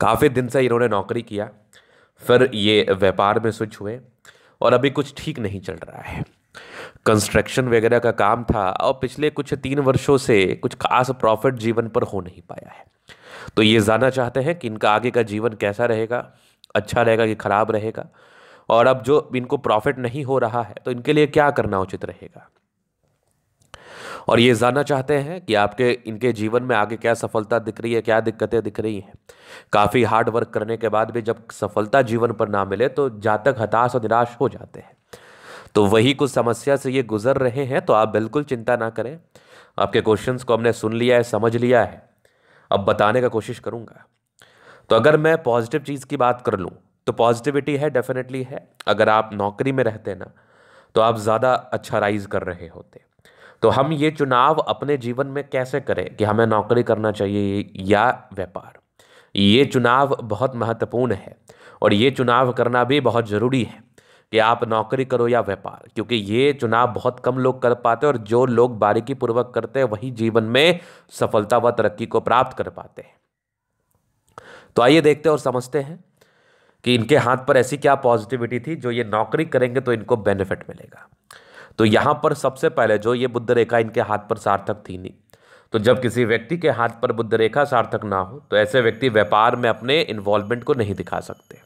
काफ़ी दिन से इन्होंने नौकरी किया फिर ये व्यापार में स्विच हुए और अभी कुछ ठीक नहीं चल रहा है कंस्ट्रक्शन वगैरह का काम था और पिछले कुछ तीन वर्षों से कुछ खास प्रॉफिट जीवन पर हो नहीं पाया है तो ये जानना चाहते हैं कि इनका आगे का जीवन कैसा रहेगा अच्छा रहेगा कि ख़राब रहेगा और अब जो इनको प्रॉफिट नहीं हो रहा है तो इनके लिए क्या करना उचित रहेगा और ये जानना चाहते हैं कि आपके इनके जीवन में आगे क्या सफलता दिख रही है क्या दिक्कतें दिख रही हैं काफ़ी हार्ड वर्क करने के बाद भी जब सफलता जीवन पर ना मिले तो जातक हताश और निराश हो जाते हैं तो वही कुछ समस्या से ये गुजर रहे हैं तो आप बिल्कुल चिंता ना करें आपके क्वेश्चंस को हमने सुन लिया है समझ लिया है अब बताने का कोशिश करूँगा तो अगर मैं पॉजिटिव चीज़ की बात कर लूँ तो पॉजिटिविटी है डेफिनेटली है अगर आप नौकरी में रहते ना तो आप ज़्यादा अच्छा राइज कर रहे होते तो हम ये चुनाव अपने जीवन में कैसे करें कि हमें नौकरी करना चाहिए या व्यापार ये चुनाव बहुत महत्वपूर्ण है और ये चुनाव करना भी बहुत ज़रूरी है कि आप नौकरी करो या व्यापार क्योंकि ये चुनाव बहुत कम लोग कर पाते हैं और जो लोग बारीकी पूर्वक करते हैं वही जीवन में सफलता व तरक्की को प्राप्त कर पाते हैं तो आइए देखते और समझते हैं कि इनके हाथ पर ऐसी क्या पॉजिटिविटी थी जो ये नौकरी करेंगे तो इनको बेनिफिट मिलेगा तो यहाँ पर सबसे पहले जो ये बुद्ध रेखा इनके हाथ पर सार्थक थी नहीं तो जब किसी व्यक्ति के हाथ पर बुद्ध रेखा सार्थक ना हो तो ऐसे व्यक्ति व्यापार में अपने इन्वॉल्वमेंट को नहीं दिखा सकते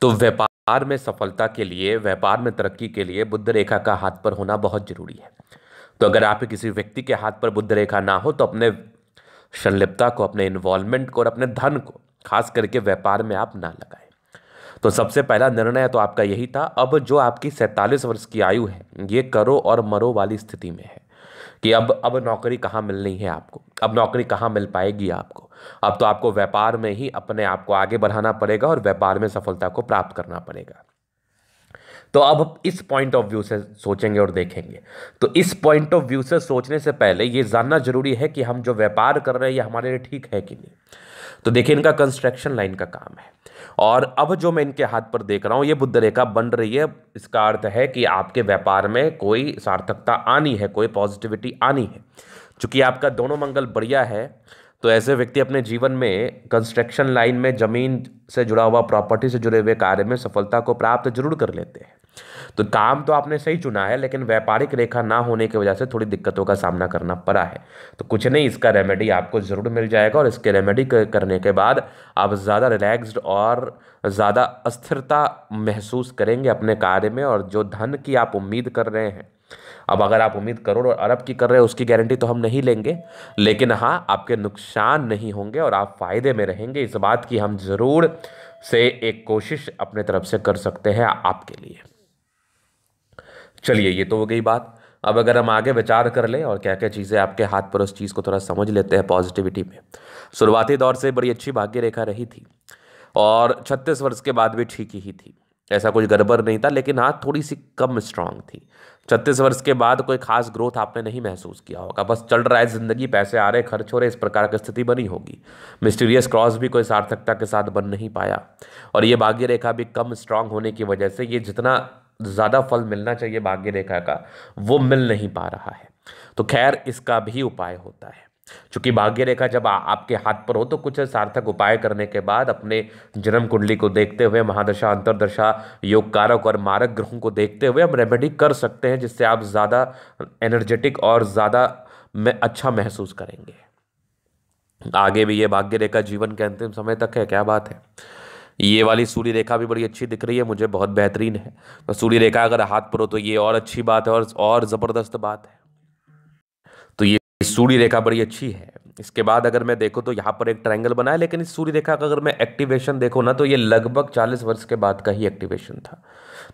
तो व्यापार में सफलता के लिए व्यापार में तरक्की के लिए बुद्ध रेखा का हाथ पर होना बहुत जरूरी है तो अगर आप किसी व्यक्ति के हाथ पर बुद्ध रेखा ना हो तो अपने संलिप्तता को अपने इन्वॉल्वमेंट को और अपने धन को खास करके व्यापार में आप ना लगाएं तो सबसे पहला निर्णय तो आपका यही था अब जो आपकी सैंतालीस वर्ष की आयु है ये करो और मरो वाली स्थिति में है कि अब अब नौकरी कहाँ मिलनी है आपको अब नौकरी कहाँ मिल पाएगी आपको अब तो आपको व्यापार में ही अपने आप को आगे बढ़ाना पड़ेगा और व्यापार में सफलता को प्राप्त करना पड़ेगा तो अब इस पॉइंट ऑफ व्यू से सोचेंगे और देखेंगे तो इस पॉइंट ऑफ व्यू से सोचने से पहले ये जानना जरूरी है कि हम जो व्यापार कर रहे हैं ये हमारे लिए ठीक है कि नहीं तो देखिए इनका कंस्ट्रक्शन लाइन का काम है और अब जो मैं इनके हाथ पर देख रहा हूँ ये बुद्ध रेखा बन रही है इसका अर्थ है कि आपके व्यापार में कोई सार्थकता आनी है कोई पॉजिटिविटी आनी है चूँकि आपका दोनों मंगल बढ़िया है तो ऐसे व्यक्ति अपने जीवन में कंस्ट्रक्शन लाइन में ज़मीन से जुड़ा हुआ प्रॉपर्टी से जुड़े हुए कार्य में सफलता को प्राप्त जरूर कर लेते हैं तो काम तो आपने सही चुना है लेकिन व्यापारिक रेखा ना होने की वजह से थोड़ी दिक्कतों का सामना करना पड़ा है तो कुछ नहीं इसका रेमेडी आपको ज़रूर मिल जाएगा और इसके रेमेडी करने के बाद आप ज़्यादा रिलैक्सड और ज़्यादा अस्थिरता महसूस करेंगे अपने कार्य में और जो धन की आप उम्मीद कर रहे हैं अब अगर आप उम्मीद करोड़ और अरब की कर रहे हैं उसकी गारंटी तो हम नहीं लेंगे लेकिन हाँ आपके नुकसान नहीं होंगे और आप फ़ायदे में रहेंगे इस बात की हम ज़रूर से एक कोशिश अपने तरफ से कर सकते हैं आपके लिए चलिए ये तो हो गई बात अब अगर हम आगे विचार कर लें और क्या क्या चीज़ें आपके हाथ पर उस चीज़ को थोड़ा समझ लेते हैं पॉजिटिविटी में शुरुआती दौर से बड़ी अच्छी भाग्य रेखा रही थी और छत्तीस वर्ष के बाद भी ठीक ही थी ऐसा कुछ गड़बड़ नहीं था लेकिन हाँ थोड़ी सी कम स्ट्रांग थी छत्तीस वर्ष के बाद कोई खास ग्रोथ आपने नहीं महसूस किया होगा बस चल रहा है ज़िंदगी पैसे आ रहे खर्च हो रहे इस प्रकार की स्थिति बनी होगी मिस्टीरियस क्रॉस भी कोई सार्थकता के साथ बन नहीं पाया और ये भाग्य रेखा भी कम स्ट्रांग होने की वजह से ये जितना ज़्यादा फल मिलना चाहिए भाग्य रेखा का वो मिल नहीं पा रहा है तो खैर इसका भी उपाय होता है चूंकि भाग्य रेखा जब आ, आपके हाथ पर हो तो कुछ सार्थक उपाय करने के बाद अपने जन्म कुंडली को देखते हुए महादशा अंतरदशा योग कारक और मारक ग्रहों को देखते हुए हम रेमेडी कर सकते हैं जिससे आप ज़्यादा एनर्जेटिक और ज़्यादा में अच्छा महसूस करेंगे आगे भी ये भाग्य रेखा जीवन के अंतिम समय तक है क्या बात है ये वाली सूर्य रेखा भी बड़ी अच्छी दिख रही है मुझे बहुत बेहतरीन है तो सूर्य रेखा अगर हाथ पर हो तो ये और अच्छी बात है और और ज़बरदस्त बात है तो ये सूर्य रेखा बड़ी अच्छी है इसके बाद अगर मैं देखो तो यहाँ पर एक ट्रायंगल बना है लेकिन इस सूर्य रेखा का अगर मैं एक्टिवेशन देखो ना तो ये लगभग 40 वर्ष के बाद का ही एक्टिवेशन था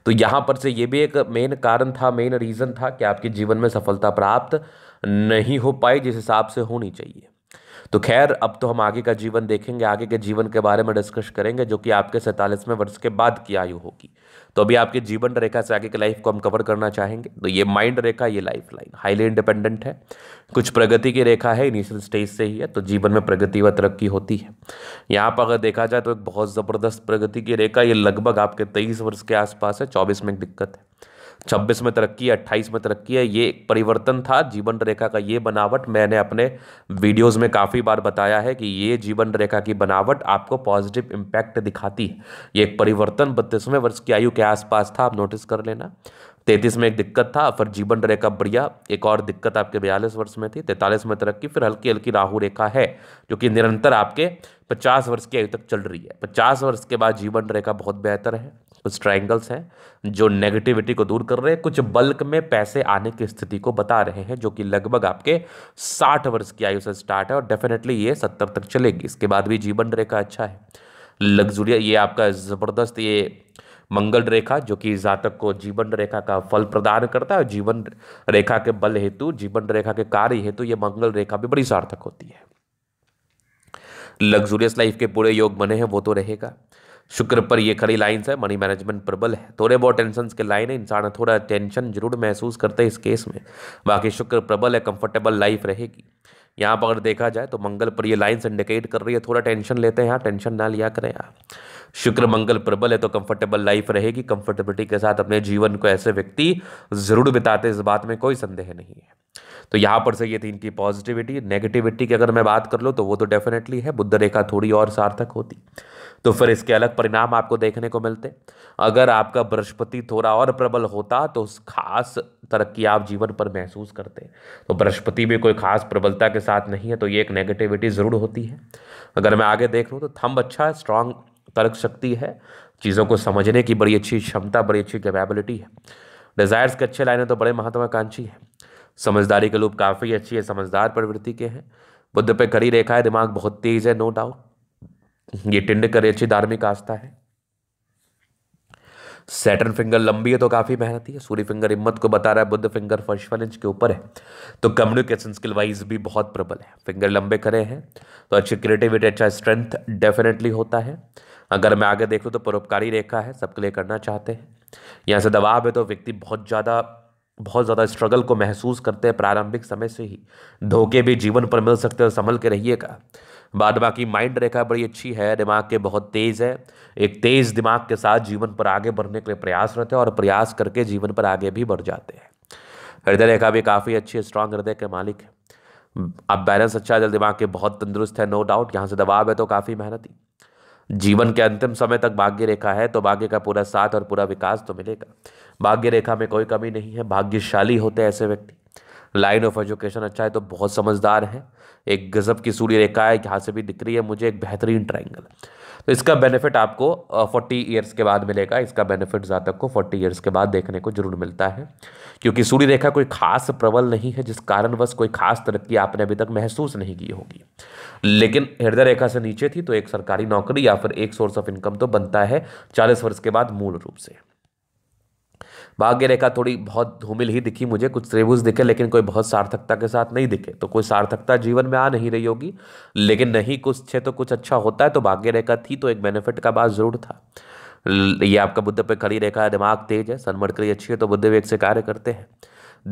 तो यहाँ पर से ये भी एक मेन कारण था मेन रीज़न था कि आपके जीवन में सफलता प्राप्त नहीं हो पाई जिस हिसाब से होनी चाहिए तो खैर अब तो हम आगे का जीवन देखेंगे आगे के जीवन के बारे में डिस्कस करेंगे जो कि आपके सैंतालीसवें वर्ष के बाद की आयु होगी तो अभी आपके जीवन रेखा से आगे की लाइफ को हम कवर करना चाहेंगे तो ये माइंड रेखा ये लाइफ लाइन हाईली इंडिपेंडेंट है कुछ प्रगति की रेखा है इनिशियल स्टेज से ही है तो जीवन में प्रगति व तरक्की होती है यहाँ पर अगर देखा जाए तो एक बहुत ज़बरदस्त प्रगति की रेखा ये लगभग आपके तेईस वर्ष के आसपास है चौबीस में एक दिक्कत है छब्बीस में तरक्की है अट्ठाईस में तरक्की है ये एक परिवर्तन था जीवन रेखा का ये बनावट मैंने अपने वीडियोस में काफ़ी बार बताया है कि ये जीवन रेखा की बनावट आपको पॉजिटिव इम्पैक्ट दिखाती है ये एक परिवर्तन बत्तीसवें वर्ष की आयु के आसपास था आप नोटिस कर लेना तैंतीस में एक दिक्कत था फिर जीवन रेखा बढ़िया एक और दिक्कत आपके बयालीस वर्ष में थी तैंतालीस में तरक्की फिर हल्की हल्की राहु रेखा है जो कि निरंतर आपके पचास वर्ष की आयु तक चल रही है पचास वर्ष के बाद जीवन रेखा बहुत बेहतर है कुछ ट्राइंगल्स हैं जो नेगेटिविटी को दूर कर रहे हैं कुछ बल्क में पैसे आने की स्थिति को बता रहे हैं जो कि लगभग आपके साठ वर्ष की आयु से स्टार्ट है और डेफिनेटली ये सत्तर तक चलेगी इसके बाद भी जीवन रेखा अच्छा है लग्जूरिया ये आपका ज़बरदस्त ये मंगल रेखा जो कि जातक को जीवन रेखा का फल प्रदान करता है जीवन रेखा के बल हेतु जीवन रेखा के कार्य हेतु ये मंगल रेखा भी बड़ी सार्थक होती है लग्जूरियस लाइफ के पूरे योग बने हैं वो तो रहेगा शुक्र पर ये खड़ी लाइन्स है मनी मैनेजमेंट प्रबल है थोड़े बहुत टेंशन के लाइन है इंसान थोड़ा टेंशन जरूर महसूस करते हैं इस केस में बाकी शुक्र प्रबल है कंफर्टेबल लाइफ रहेगी यहाँ पर अगर देखा जाए तो मंगल पर ये लाइन्स इंडिकेट कर रही है थोड़ा टेंशन लेते हैं यहाँ टेंशन ना लिया करें यार शुक्र मंगल प्रबल है तो कंफर्टेबल लाइफ रहेगी कंफर्टेबिलिटी के साथ अपने जीवन को ऐसे व्यक्ति ज़रूर बिताते इस बात में कोई संदेह नहीं है तो यहाँ पर से ये थी इनकी पॉजिटिविटी नेगेटिविटी की अगर मैं बात कर लूँ तो वो तो डेफिनेटली है बुद्ध रेखा थोड़ी और सार्थक होती तो फिर इसके अलग परिणाम आपको देखने को मिलते अगर आपका बृहस्पति थोड़ा और प्रबल होता तो उस खास तरक्की आप जीवन पर महसूस करते तो बृहस्पति भी कोई खास प्रबलता के साथ नहीं है तो ये एक नेगेटिविटी ज़रूर होती है अगर मैं आगे देख लूँ तो थंब अच्छा स्ट्रांग तर्क शक्ति है चीज़ों को समझने की बड़ी अच्छी क्षमता बड़ी अच्छी कैपेबिलिटी है डिज़ायर्स के अच्छे लाइने तो बड़े महत्वाकांक्षी हैं समझदारी के लोग काफ़ी अच्छी है समझदार प्रवृत्ति के हैं बुद्ध पे करी रेखा है दिमाग बहुत तेज़ है नो डाउट ये टिंड करी अच्छी धार्मिक आस्था है सैटर्न फिंगर लंबी है तो काफ़ी मेहनती है सूर्य फिंगर हिम्मत को बता रहा है बुद्ध फिंगर फर्स्ट वन इंच के ऊपर है तो कम्युनिकेशन स्किल वाइज भी बहुत प्रबल है फिंगर लंबे खड़े हैं तो अच्छी क्रिएटिविटी अच्छा स्ट्रेंथ डेफिनेटली होता है अगर मैं आगे देखूँ तो परोपकारी रेखा है सबके लिए करना चाहते हैं यहाँ से दबाव है तो व्यक्ति बहुत ज़्यादा बहुत ज़्यादा स्ट्रगल को महसूस करते हैं प्रारंभिक समय से ही धोखे भी जीवन पर मिल सकते हैं संभल के रहिएगा बाद बाकी माइंड रेखा बड़ी अच्छी है दिमाग के बहुत तेज़ है एक तेज़ दिमाग के साथ जीवन पर आगे बढ़ने के लिए प्रयास रहते हैं और प्रयास करके जीवन पर आगे भी बढ़ जाते हैं हृदय रेखा भी काफ़ी अच्छी स्ट्रांग हृदय के मालिक है अब बैलेंस अच्छा है दिमाग के बहुत तंदुरुस्त है नो डाउट यहाँ से दबाव है तो काफ़ी मेहनती जीवन के अंतिम समय तक भाग्य रेखा है तो भाग्य का पूरा साथ और पूरा विकास तो मिलेगा भाग्य रेखा में कोई कमी नहीं है भाग्यशाली होते ऐसे व्यक्ति लाइन ऑफ एजुकेशन अच्छा है तो बहुत समझदार है एक गज़ब की सूर्य रेखा है यहाँ से भी दिख रही है मुझे एक बेहतरीन ट्राइंगल तो इसका बेनिफिट आपको फोर्टी ईयर्स के बाद मिलेगा इसका बेनिफिट जातक को फोर्टी ईयर्स के बाद देखने को जरूर मिलता है क्योंकि सूर्य रेखा कोई खास प्रबल नहीं है जिस कारणवश कोई खास तरक्की आपने अभी तक महसूस नहीं की होगी लेकिन हृदय रेखा से नीचे थी तो एक सरकारी नौकरी या फिर एक सोर्स ऑफ इनकम तो बनता है चालीस वर्ष के बाद मूल रूप से भाग्य रेखा थोड़ी बहुत धूमिल ही दिखी मुझे कुछ त्रिभुज दिखे लेकिन कोई बहुत सार्थकता के साथ नहीं दिखे तो कोई सार्थकता जीवन में आ नहीं रही होगी लेकिन नहीं कुछ छे तो कुछ अच्छा होता है तो भाग्य रेखा थी तो एक बेनिफिट का बात ज़रूर था ये आपका बुद्ध पे खड़ी रेखा है दिमाग तेज है सनमटकरी अच्छी है तो बुद्ध वेग से कार्य करते हैं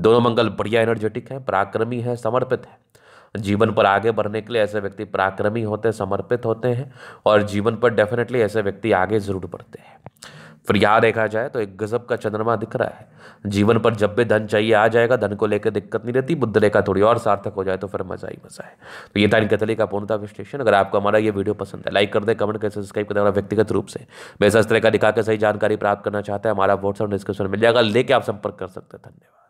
दोनों मंगल बढ़िया एनर्जेटिक है पराक्रमी है समर्पित है जीवन पर आगे बढ़ने के लिए ऐसे व्यक्ति पराक्रमी होते समर्पित होते हैं और जीवन पर डेफिनेटली ऐसे व्यक्ति आगे ज़रूर बढ़ते हैं फिर यहाँ देखा जाए तो एक गजब का चंद्रमा दिख रहा है जीवन पर जब भी धन चाहिए आ जाएगा धन को लेकर दिक्कत नहीं रहती बुद्ध रेखा थोड़ी और सार्थक हो जाए तो फिर मजा ही मजा है तो ये था इनकतली का पूर्णता विश्लेषण अगर आपको हमारा ये वीडियो पसंद है लाइक कर दे कमेंट कर सब्सक्राइब कर देना व्यक्तिगत रूप से वैसा इस तरह का दिखा सही जानकारी प्राप्त करना चाहते हैं हमारा व्हाट्सअप डिस्क्रिप्शन मिल जाएगा लेके आप संपर्क कर सकते हैं धन्यवाद